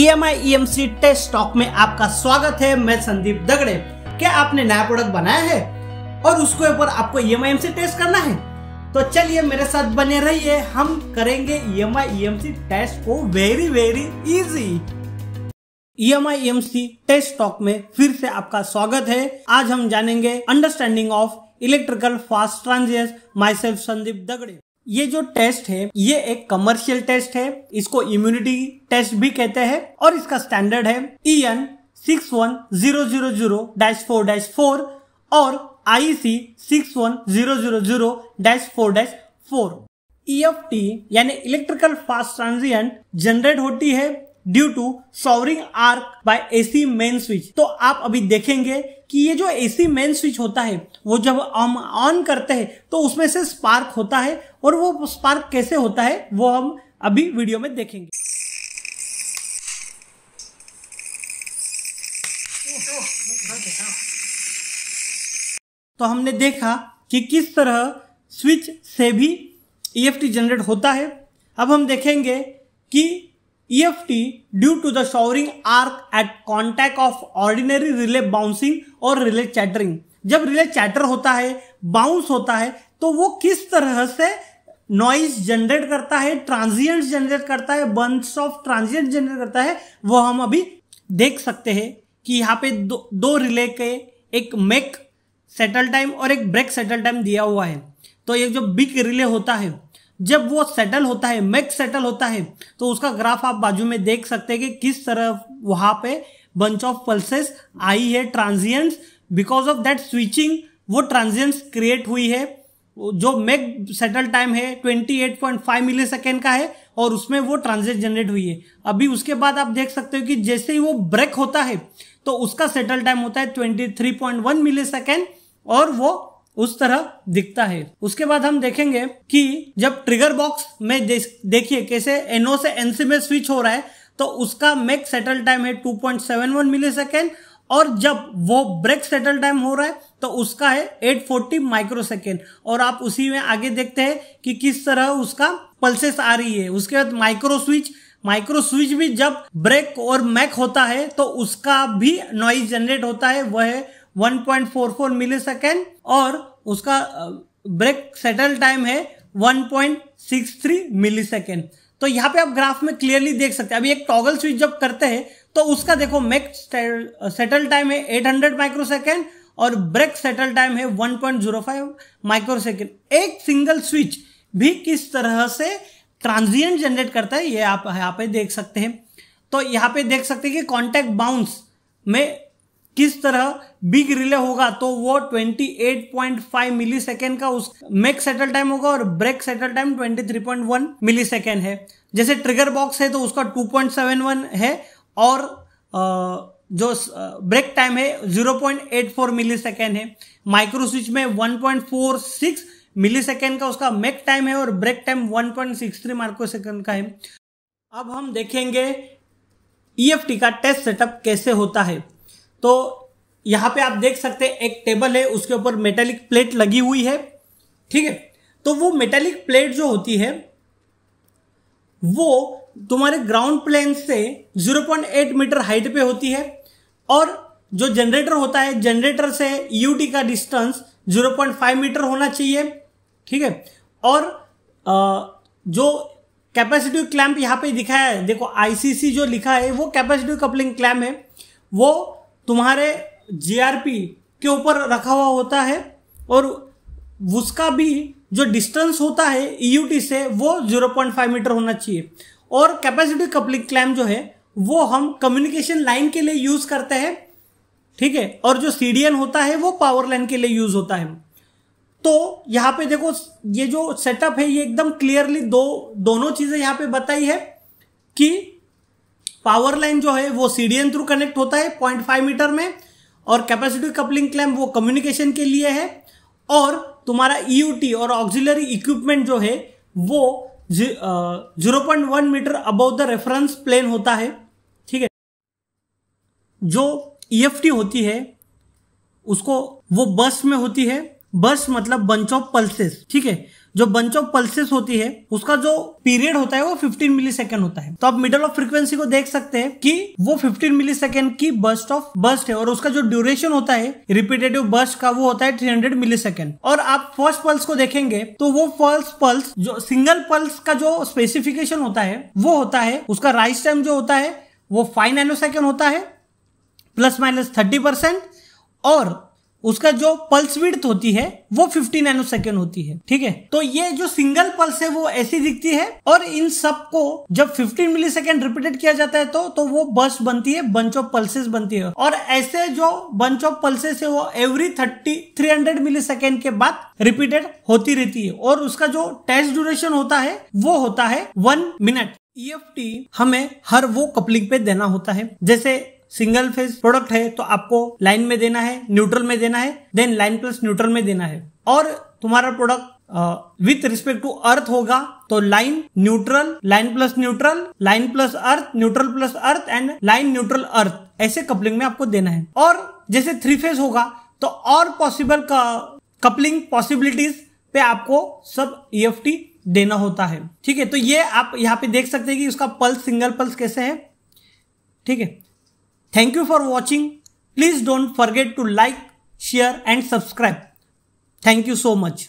EMI M test स्टॉक में आपका स्वागत है मैं संदीप दगड़े क्या आपने नया प्रोडक्ट बनाया है और उसके ऊपर आपको E M I M C test करना है तो चलिए मेरे साथ बने रहिए हम करेंगे ई एम सी टेस्ट को very very easy E M I M C test स्टॉक में फिर से आपका स्वागत है आज हम जानेंगे understanding of electrical fast transient my Sandeep Dagde ये जो टेस्ट है ये एक कमर्शियल टेस्ट है इसको इम्यूनिटी टेस्ट भी कहते हैं और इसका स्टैंडर्ड है E N six one zero zero zero dash four dash four और I C six one zero zero zero dash four dash four E F T यानी इलेक्ट्रिकल फास्ट ट्रांजिएंट जनरेट होती है due to showering arc by AC main switch तो आप अभी देखेंगे कि ये जो एसी मेन स्विच होता है वो जब हम ऑन करते हैं तो उसमें से स्पार्क होता है और वो स्पार्क कैसे होता है वो हम अभी वीडियो में देखेंगे तो हमने देखा कि किस तरह स्विच से भी ई e जनरेट होता है अब हम देखेंगे कि EFT due to the showering arc at contact of ordinary relay bouncing और relay chattering जब रिले चैटर होता है बाउंस होता है तो वो किस तरह से नॉइज जनरेट करता है ट्रांजिएंट जनरेट करता है बंस ऑफ ट्रांजिएंट जनरेट करता है वो हम अभी देख सकते हैं कि यहाँ पे दो दो रिले के एक मेक सेटल टाइम और एक ब्रेक सेटल टाइम दिया हुआ है तो ये जो बिग रिले होता है जब वो सेटल होता है मैक्स सेटल होता है तो उसका ग्राफ आप बाजू में देख सकते हैं कि किस तरह वहां पे बंच ऑफ पल्सेस आई है transients because of that switching वो ट्रांजियंट्स क्रिएट हुई है जो मैक सेटल टाइम है 28.5 मिली सेकेंड का है और उसमें वो ट्रांजिट जनरेट हुई है अभी उसके बाद आप देख सकते हो कि जैसे ही वो ब्रेक होता है तो उसका सेटल टाइम होता है 23.1 मिली सेकेंड और वो उस तरह दिखता है उसके बाद हम देखेंगे कि जब ट्रिगर बॉक्स में देखिए कैसे एनओ से एनसी में स्विच हो रहा है तो उसका मेक सेटल टाइम है 2.71 सेकेंड और जब वो ब्रेक सेटल टाइम हो रहा है तो उसका है 840 सेकेंड और आप उसी में आगे देखते हैं कि किस तरह उसका पल्सेस आ रही है उसके बाद माइक्रो स्विच माइक्रो स्विच भी जब ब्रेक और मैक होता है तो उसका भी नॉइज जनरेट होता है वह है 1.44 मिलीसेकेंड और उसका ब्रेक सेटल टाइम है 1.63 मिलीसेकेंड तो यहाँ पे आप ग्राफ में क्लियरली देख सकते हैं अभी एक टॉगल स्विच जब करते हैं तो उसका देखो मैक सेटल टाइम है 800 माइक्रोसेकेंड और ब्रेक सेटल टाइम है 1.05 माइक्रोसेकेंड एक सिंगल स्विच भी किस तरह से ट्रांजिएंट जनरेट करता है ये आप यहाँ पे देख सकते हैं तो यहाँ पे देख सकते हैं कि कॉन्टैक्ट बाउंस में किस तरह बिग रिले होगा तो वो 28.5 मिलीसेकंड का उस मेक सेटल टाइम होगा और ब्रेक सेटल टाइम 23.1 मिलीसेकंड है जैसे ट्रिगर बॉक्स है तो उसका 2.71 है और जो ब्रेक टाइम है 0.84 मिली सेकेंड है माइक्रो स्विच में 1.46 मिली सेकेंड का उसका मेक टाइम है और ब्रेक टाइम 1.63 माइक्रो सेकेंड का है अब हम देखेंगे ई e का टेस्ट सेटअप कैसे होता है तो यहां पे आप देख सकते हैं एक टेबल है उसके ऊपर मेटेलिक प्लेट लगी हुई है ठीक है तो वो मेटेलिक प्लेट जो होती है वो तुम्हारे ग्राउंड प्लेन से 0.8 मीटर हाइट पे होती है और जो जनरेटर होता है जनरेटर से यूटी का डिस्टेंस 0.5 मीटर होना चाहिए ठीक है और आ, जो कैपेसिटिव क्लैम्प यहाँ पे दिखाया है देखो आईसीसी जो लिखा है वो कैपेसिटिव कपलिंग क्लैम्प है वो तुम्हारे जीआरपी के ऊपर रखा हुआ होता है और उसका भी जो डिस्टेंस होता है ईयूटी e से वो 0.5 मीटर होना चाहिए और कैपेसिटी कपलिंग क्लैम जो है वो हम कम्युनिकेशन लाइन के लिए यूज करते हैं ठीक है और जो सी होता है वो पावर लाइन के लिए यूज होता है तो यहाँ पे देखो ये जो सेटअप है ये एकदम क्लियरली दो दोनों चीजें यहाँ पे बताई है कि पावर लाइन जो है वो सीडीएन थ्रू कनेक्ट होता है पॉइंट फाइव मीटर में और कैपेसिटी कपलिंग क्लैम्प वो कम्युनिकेशन के लिए है और तुम्हारा ईयूटी e और ऑक्सिलरी इक्विपमेंट जो है वो zero point one metre above the reference plane होता है ठीक है जो ई e होती है उसको वो बस में होती है बस मतलब बंच ऑफ पल्सेस ठीक है जो बंच ऑफ पल्सेस होती है उसका जो पीरियड होता है वो 15 मिली सेकेंड होता है तो आप मिडल ऑफ फ्रीक्वेंसी को देख सकते हैं कि वो 15 मिली सेकेंड की बस्ट ऑफ बस्ट है और उसका जो ड्यूरेशन होता है रिपीटेटिव बस्ट का वो होता है 300 हंड्रेड मिली सेकेंड और आप फर्स्ट पल्स को देखेंगे तो वो फर्स्ट पल्स जो सिंगल पल्स का जो स्पेसिफिकेशन होता है वो होता है उसका राइस टाइम जो होता है वो फाइव नाइनो सेकेंड होता है प्लस माइनस थर्टी और उसका जो पल्स विड्थ होती है वो 50 नैनो सेकेंड होती है ठीक है तो ये जो सिंगल पल्स है वो ऐसी दिखती है और इन सब को जब 15 मिली सेकेंड रिपीटेड किया जाता है तो तो वो बस बनती है बंच ऑफ पल्सेस बनती है और ऐसे जो बंच ऑफ पल्सेस है वो every thirty three hundred millisecond के बाद रिपीटेड होती रहती है और उसका जो टेस्ट ड्यूरेशन होता है वो होता है वन मिनट ईएफटी हमें हर वो कपलिंग पे देना होता है जैसे सिंगल फेज प्रोडक्ट है तो आपको लाइन में देना है न्यूट्रल में देना है देन लाइन प्लस न्यूट्रल में देना है और तुम्हारा product with respect to earth होगा तो line neutral line plus neutral line plus earth neutral plus earth and line neutral earth ऐसे कपलिंग में आपको देना है और जैसे थ्री फेज होगा तो और पॉसिबल कपलिंग पॉसिबिलिटीज पे आपको सब ई e देना होता है ठीक है तो ये आप यहाँ पे देख सकते हैं कि उसका पल्स सिंगल पल्स कैसे है ठीक है Thank you for watching. Please don't forget to like, share and subscribe. Thank you so much.